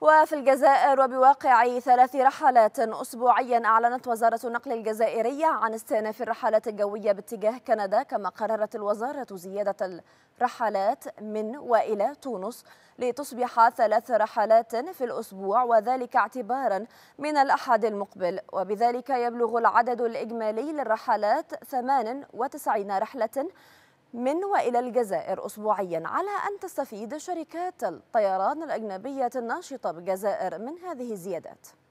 وفي الجزائر وبواقع ثلاث رحلات أسبوعيا أعلنت وزارة النقل الجزائرية عن استئناف الرحلات الجوية باتجاه كندا كما قررت الوزارة زيادة الرحلات من وإلى تونس لتصبح ثلاث رحلات في الأسبوع وذلك اعتبارا من الأحد المقبل وبذلك يبلغ العدد الإجمالي للرحلات 98 رحلة من وإلى الجزائر أسبوعيا على أن تستفيد شركات الطيران الأجنبية الناشطة بالجزائر من هذه الزيادات